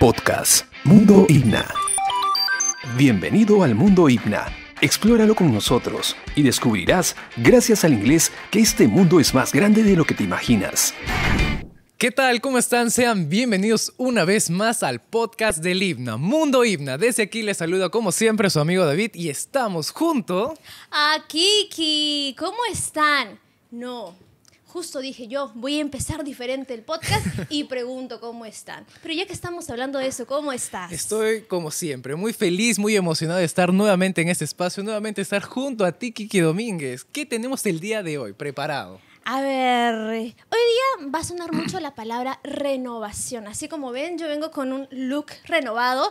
Podcast Mundo Himna. Bienvenido al Mundo Himna. Explóralo con nosotros y descubrirás, gracias al inglés, que este mundo es más grande de lo que te imaginas. ¿Qué tal? ¿Cómo están? Sean bienvenidos una vez más al podcast del Himna, Mundo Himna. Desde aquí les saluda como siempre su amigo David y estamos junto a Kiki. ¿Cómo están? No, justo dije yo, voy a empezar diferente el podcast y pregunto cómo están. Pero ya que estamos hablando de eso, ¿cómo estás? Estoy como siempre, muy feliz, muy emocionado de estar nuevamente en este espacio, nuevamente estar junto a ti, Kiki Domínguez. ¿Qué tenemos el día de hoy preparado? A ver, hoy día va a sonar mucho la palabra renovación. Así como ven, yo vengo con un look renovado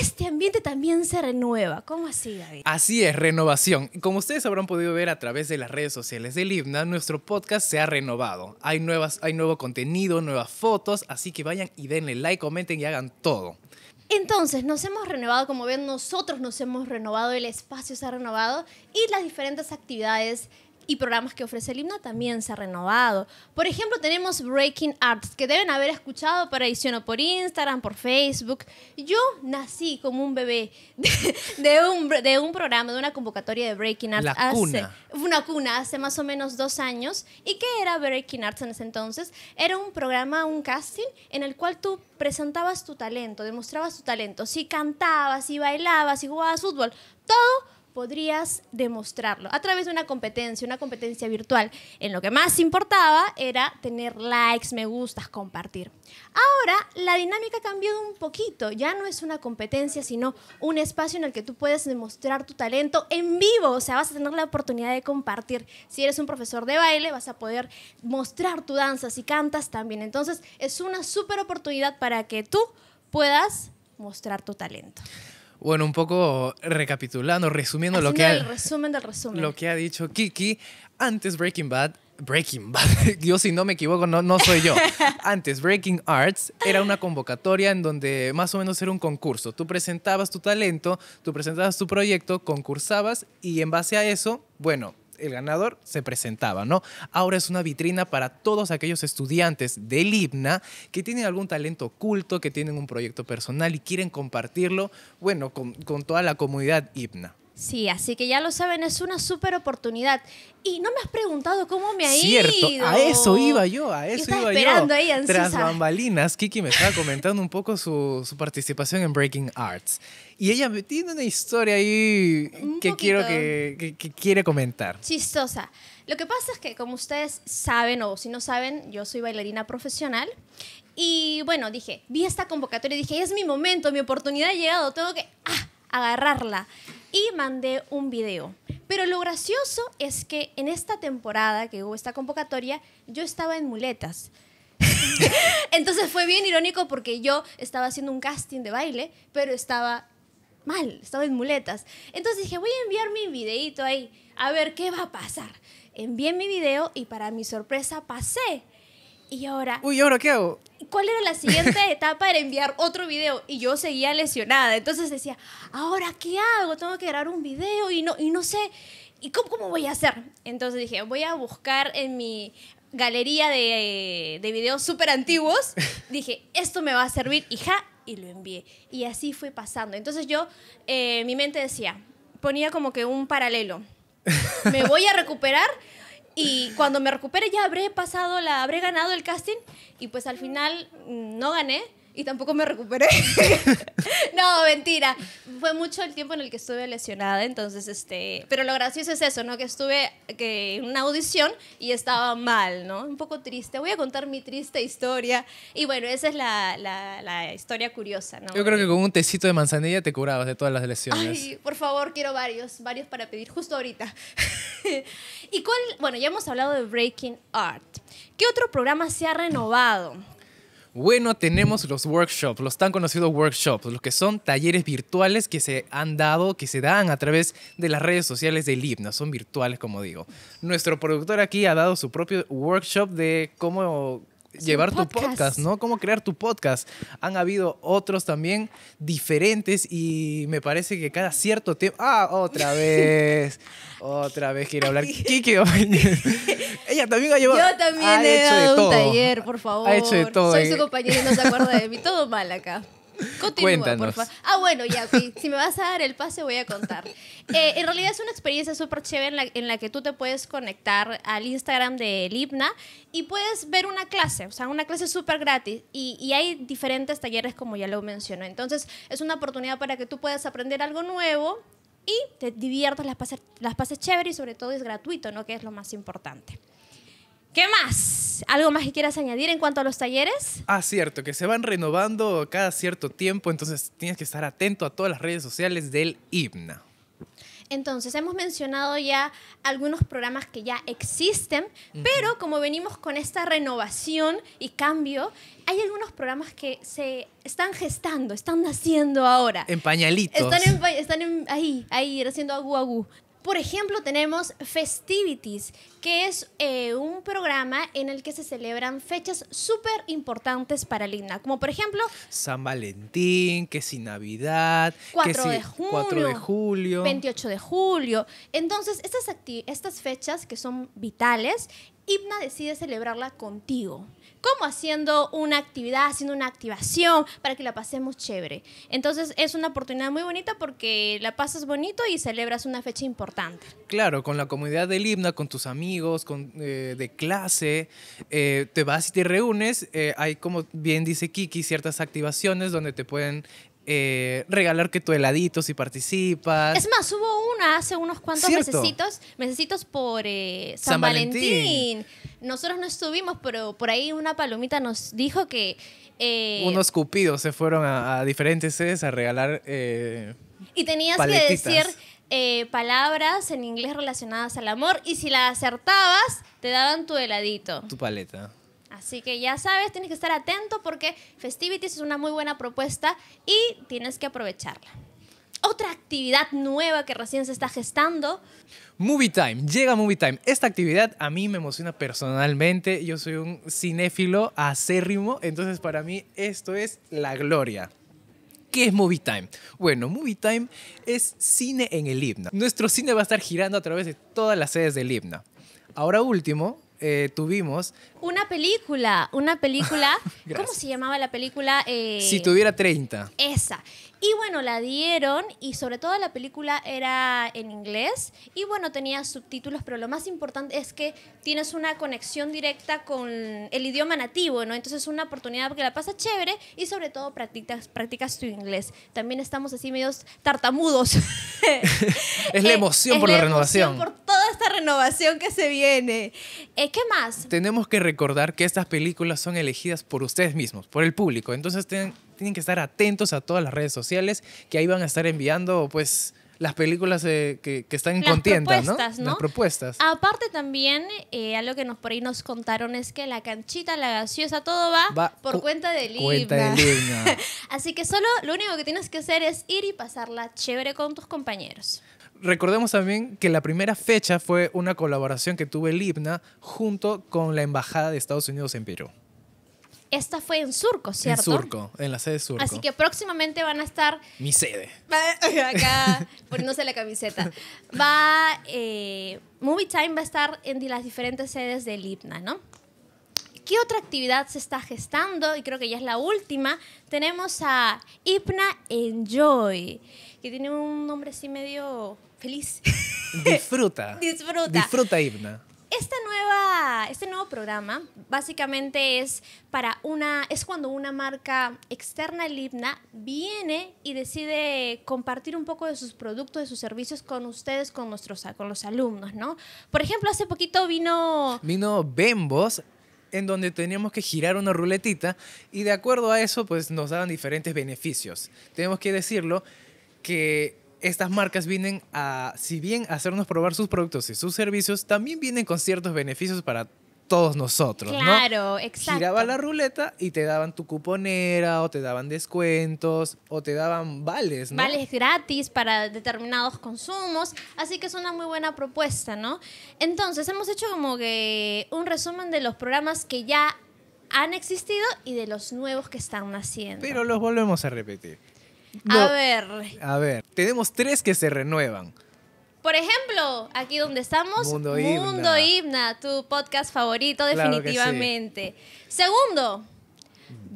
este ambiente también se renueva. ¿Cómo así, David? Así es, renovación. Como ustedes habrán podido ver a través de las redes sociales del Himna, nuestro podcast se ha renovado. Hay, nuevas, hay nuevo contenido, nuevas fotos, así que vayan y denle like, comenten y hagan todo. Entonces, nos hemos renovado, como ven, nosotros nos hemos renovado, el espacio se ha renovado y las diferentes actividades y programas que ofrece el himno también se ha renovado. Por ejemplo, tenemos Breaking Arts, que deben haber escuchado por edición por Instagram, por Facebook. Yo nací como un bebé de, un, de un, programa, de una convocatoria de Breaking Arts. Una cuna, hace más o menos dos años. ¿Y qué era Breaking Arts en ese entonces? Era un programa, un casting, en el cual tú presentabas tu talento, demostrabas tu talento. Si cantabas, si bailabas, si jugabas fútbol, todo podrías demostrarlo a través de una competencia, una competencia virtual. En lo que más importaba era tener likes, me gustas, compartir. Ahora la dinámica ha cambiado un poquito, ya no es una competencia, sino un espacio en el que tú puedes demostrar tu talento en vivo, o sea, vas a tener la oportunidad de compartir. Si eres un profesor de baile, vas a poder mostrar tu danza, si cantas también. Entonces es una súper oportunidad para que tú puedas mostrar tu talento. Bueno, un poco recapitulando, resumiendo lo que, ha, lo que ha dicho Kiki. Antes Breaking Bad, Breaking Bad, yo si no me equivoco, no, no soy yo. Antes Breaking Arts era una convocatoria en donde más o menos era un concurso. Tú presentabas tu talento, tú presentabas tu proyecto, concursabas y en base a eso, bueno, el ganador se presentaba, ¿no? Ahora es una vitrina para todos aquellos estudiantes del IBNA que tienen algún talento oculto, que tienen un proyecto personal y quieren compartirlo, bueno, con, toda la comunidad IBNA. Sí, así que ya lo saben, es una súper oportunidad. Y no me has preguntado cómo me ha ido. Cierto, A eso iba yo, a eso iba esperando Ahí, Tras bambalinas, Kiki me estaba comentando un poco su, participación en Breaking Arts. Y ella tiene una historia ahí que quiero que, quiere comentar. Chistosa. Lo que pasa es que, como ustedes saben, o si no saben, yo soy bailarina profesional. Y bueno, dije, vi esta convocatoria y dije, es mi momento, mi oportunidad ha llegado, tengo que ah, agarrarla y mandé un video. Pero lo gracioso es que en esta temporada que hubo esta convocatoria, yo estaba en muletas. Entonces fue bien irónico porque yo estaba haciendo un casting de baile, pero estaba mal, estaba en muletas. Entonces dije, voy a enviar mi videito ahí, a ver qué va a pasar. Envié mi video y para mi sorpresa pasé y ahora... Uy, ¿ahora qué hago? ¿Cuál era la siguiente etapa? Era enviar otro video y yo seguía lesionada. Entonces decía, ¿ahora qué hago? Tengo que grabar un video y no, y no sé... ¿Y cómo, voy a hacer? Entonces dije, voy a buscar en mi galería de, de videos súper antiguos. Dije, esto me va a servir, hija, y lo envié. Y así fue pasando. Entonces yo, eh, mi mente decía, ponía como que un paralelo. Me voy a recuperar y cuando me recupere ya habré pasado la, habré ganado el casting y pues al final mm, no gané, y tampoco me recuperé. no, mentira. Fue mucho el tiempo en el que estuve lesionada, entonces este, pero lo gracioso es eso, ¿no? Que estuve que en una audición y estaba mal, ¿no? Un poco triste. Voy a contar mi triste historia y bueno, esa es la, historia curiosa, Yo creo que con un tecito de manzanilla te curabas de todas las lesiones. Ay, por favor, quiero varios, varios para pedir justo ahorita. ¿Y cuál? Bueno, ya hemos hablado de Breaking Art. ¿Qué otro programa se ha renovado? Bueno, tenemos los workshops, los tan conocidos workshops, los que son talleres virtuales que se han dado, que se dan a través de las redes sociales del himno, son virtuales como digo. Nuestro productor aquí ha dado su propio workshop de cómo llevar tu podcast, ¿no? Cómo crear tu podcast. Han habido otros también diferentes y me parece que cada cierto tiempo... Ah, otra vez. otra vez quiero hablar. Kiki Ella también ha llevado... Yo también he hecho dado un todo. taller, por favor. Ha hecho de todo. Soy eh. su compañera y no se acuerda de mí. Todo mal acá. Cuéntanos. ah, bueno, ya, si me vas a dar el pase voy a contar. Eh, en realidad es una experiencia súper chévere en la, en la, que tú te puedes conectar al Instagram de Libna y puedes ver una clase, o sea, una clase súper gratis. Y, y, hay diferentes talleres, como ya lo mencioné. Entonces, es una oportunidad para que tú puedas aprender algo nuevo y te diviertas, las pases, las pases chévere y sobre todo es gratuito, ¿no? Que es lo más importante. ¿Qué más? ¿Algo más que quieras añadir en cuanto a los talleres? Ah, cierto, que se van renovando cada cierto tiempo, entonces tienes que estar atento a todas las redes sociales del IBNA. Entonces, hemos mencionado ya algunos programas que ya existen, pero como venimos con esta renovación y cambio, hay algunos programas que se están gestando, están naciendo ahora. En pañalitos. Están, ahí, ahí, haciendo agu por ejemplo, tenemos Festivities, que es eh, un programa en el que se celebran fechas súper importantes para el como por ejemplo San Valentín, que si Navidad, 4, de, 4 de julio, 28 de julio. Entonces, estas, estas fechas que son vitales Hipna decide celebrarla contigo. ¿Cómo? Haciendo una actividad, haciendo una activación para que la pasemos chévere. Entonces es una oportunidad muy bonita porque la pasas bonito y celebras una fecha importante. Claro, con la comunidad del Hipna, con tus amigos, con, eh, de clase, eh, te vas y te reúnes. Eh, hay, como bien dice Kiki, ciertas activaciones donde te pueden eh, regalar que tu heladito si participas. Es más, hubo una hace unos cuantos mesesitos, mesecitos, por eh, San, Valentín. Nosotros no estuvimos, pero por ahí una palomita nos dijo que... Eh, unos cupidos se fueron a, diferentes sedes a regalar... y tenías que decir... palabras en inglés relacionadas al amor y si la acertabas, te daban tu heladito. Tu paleta. Así que ya sabes, tienes que estar atento porque Festivities es una muy buena propuesta y tienes que aprovecharla. Otra actividad nueva que recién se está gestando. Movie Time, llega Movie Time. Esta actividad a mí me emociona personalmente. Yo soy un cinéfilo acérrimo, entonces para mí esto es la gloria. ¿Qué es Movie Time? Bueno, Movie Time es cine en el himno. Nuestro cine va a estar girando a través de todas las sedes del himno. Ahora último, eh, tuvimos... Una película, una película. ¿Cómo se llamaba la película? Eh, si tuviera 30. Esa. Y bueno, la dieron y sobre todo la película era en inglés y bueno, tenía subtítulos, pero lo más importante es que tienes una conexión directa con el idioma nativo, ¿no? Entonces es una oportunidad porque la pasa chévere y sobre todo practicas, tu inglés. También estamos así medios tartamudos. es la eh, emoción por la, la renovación. Por toda esta renovación que se viene. Eh, ¿Qué más? Tenemos que recordar que estas películas son elegidas por ustedes mismos, por el público. Entonces ten, tienen que estar atentos a todas las redes sociales que ahí van a estar enviando, pues, las películas eh, que, están en contienda, ¿no? Las propuestas. Aparte también, eh, algo que nos por ahí nos contaron es que la canchita, la gaseosa, todo va, por cuenta del cuenta Así que solo lo único que tienes que hacer es ir y pasarla chévere con tus compañeros. Recordemos también que la primera fecha fue una colaboración que tuve el junto con la Embajada de Estados Unidos en Perú esta fue en Surco, ¿cierto? En Surco, en la sede Surco. Así que próximamente van a estar... Mi sede. acá, poniéndose la camiseta. Va, eh, Movie Time va a estar en las diferentes sedes del IPNA, ¿no? ¿Qué otra actividad se está gestando? Y creo que ya es la última. Tenemos a IPNA Enjoy, que tiene un nombre así medio feliz. Disfruta. Disfruta. Disfruta, IPNA este nuevo programa básicamente es para una, es cuando una marca externa Libna viene y decide compartir un poco de sus productos, de sus servicios con ustedes, con nuestros, con los alumnos, ¿no? Por ejemplo, hace poquito vino... Vino Bembos en donde teníamos que girar una ruletita y de acuerdo a eso pues nos daban diferentes beneficios. Tenemos que decirlo que estas marcas vienen a, si bien hacernos probar sus productos y sus servicios, también vienen con ciertos beneficios para todos nosotros, claro, exacto. Giraba la ruleta y te daban tu cuponera o te daban descuentos o te daban vales, ¿no? Vales gratis para determinados consumos, así que es una muy buena propuesta, ¿no? Entonces, hemos hecho como que un resumen de los programas que ya han existido y de los nuevos que están naciendo. Pero los volvemos a repetir. A ver. tenemos tres que se renuevan. Por ejemplo, aquí donde estamos, Mundo, Mundo tu podcast favorito definitivamente. Segundo,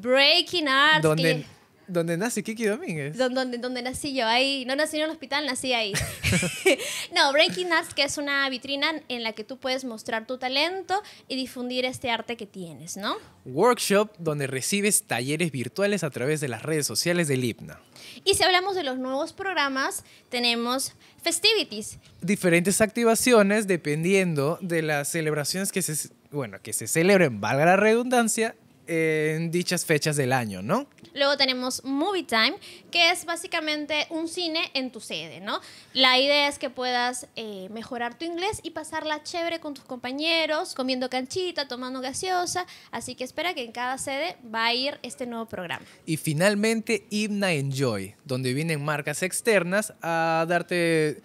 Breaking Arts. Donde, donde nace Kiki Domínguez. Donde, nací yo, ahí. No nací en un hospital, nací ahí. no, Breaking Arts, que es una vitrina en la que tú puedes mostrar tu talento y difundir este arte que tienes, ¿no? Workshop, donde recibes talleres virtuales a través de las redes sociales del IPNA. Y si hablamos de los nuevos programas, tenemos festivities. Diferentes activaciones dependiendo de las celebraciones que se, bueno, que se celebren, valga la redundancia, en dichas fechas del año, ¿no? Luego tenemos Movie Time, que es básicamente un cine en tu sede, ¿no? La idea es que puedas eh, mejorar tu inglés y pasarla chévere con tus compañeros, comiendo canchita, tomando gaseosa, así que espera que en cada sede va a ir este nuevo programa. Y finalmente Ibna Enjoy, donde vienen marcas externas a darte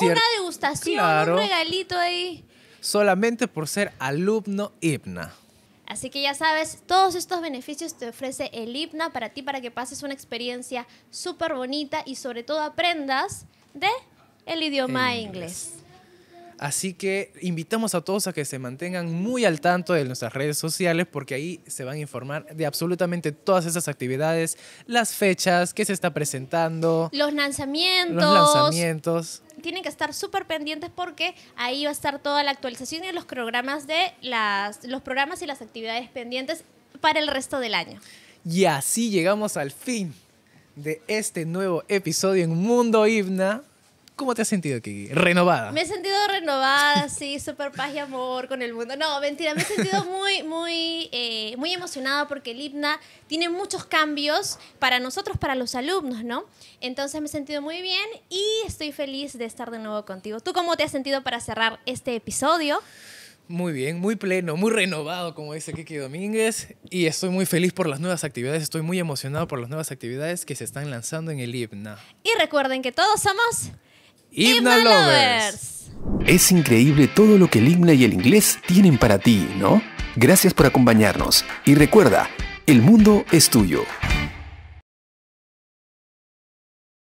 una degustación, un regalito ahí. Solamente por ser alumno Ibna. Así que ya sabes, todos estos beneficios te ofrece el hipna para ti, para que pases una experiencia súper bonita y sobre todo aprendas de el idioma inglés. Así que invitamos a todos a que se mantengan muy al tanto de nuestras redes sociales porque ahí se van a informar de absolutamente todas esas actividades, las fechas, qué se está presentando, los lanzamientos. Los lanzamientos. Tienen que estar súper pendientes porque ahí va a estar toda la actualización y los programas de los programas y las actividades pendientes para el resto del año. Y así llegamos al fin de este nuevo episodio en Mundo Himna. ¿Cómo te has sentido, Kiki? ¿Renovada? Me he sentido renovada, sí, súper paz y amor con el mundo. No, mentira, me he sentido muy, muy, eh, muy emocionada porque el IPNA tiene muchos cambios para nosotros, para los alumnos, ¿no? Entonces me he sentido muy bien y estoy feliz de estar de nuevo contigo. ¿Tú cómo te has sentido para cerrar este episodio? Muy bien, muy pleno, muy renovado, como dice Kiki Domínguez. Y estoy muy feliz por las nuevas actividades, estoy muy emocionado por las nuevas actividades que se están lanzando en el IPNA. Y recuerden que todos somos Himna Lovers. Es increíble todo lo que el himna y el inglés tienen para ti, ¿no? Gracias por acompañarnos y recuerda, el mundo es tuyo.